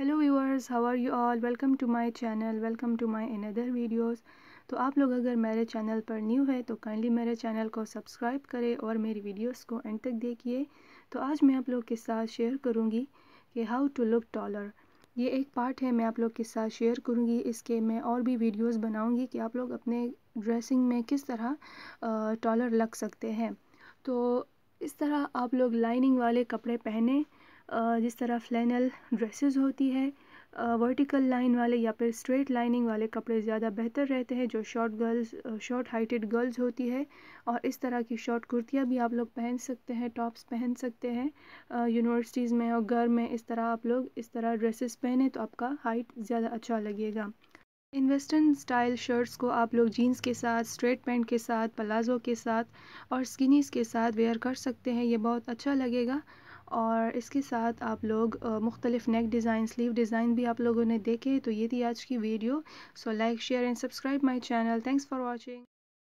hello viewers how are you all welcome to my channel welcome to my other videos तो आप लोग अगर मेरे चैनल पर न्यू है तो काइंडली मेरे चैनल को सब्सक्राइब करें और मेरी वीडियोस को एंड तक देखिए तो आज मैं आप लोग के साथ शेयर करूँगी कि हाउ टू लुक टॉलर ये एक पार्ट है मैं आप लोग के साथ शेयर करूँगी इसके मैं और भी वीडियोज़ बनाऊँगी कि आप लोग अपने ड्रेसिंग में किस तरह टॉलर लग सकते हैं तो इस तरह आप लोग लाइनिंग वाले कपड़े पहने जिस तरह फ्लैनल ड्रेसेस होती है वर्टिकल लाइन वाले या फिर स्ट्रेट लाइनिंग वाले कपड़े ज़्यादा बेहतर रहते हैं जो short girls short heighted girls होती है और इस तरह की शॉर्ट कुर्तियाँ भी आप लोग पहन सकते हैं टॉप्स पहन सकते हैं यूनिवर्सिटीज़ में और घर में इस तरह आप लोग इस तरह ड्रेसेस पहने तो आपका हाइट ज़्यादा अच्छा लगेगा इन वेस्टर्न स्टाइल शर्ट्स को आप लोग जीन्स के साथ स्ट्रेट पैंट के साथ प्लाजो के साथ और स्किनीस के साथ वेयर कर सकते हैं ये बहुत अच्छा लगेगा और इसके साथ आप लोग मुख्तलिफ़ नेक डिज़ाइन स्लीव डिज़ाइन भी आप लोगों ने देखे तो ये थी आज की video so like share and subscribe my channel thanks for watching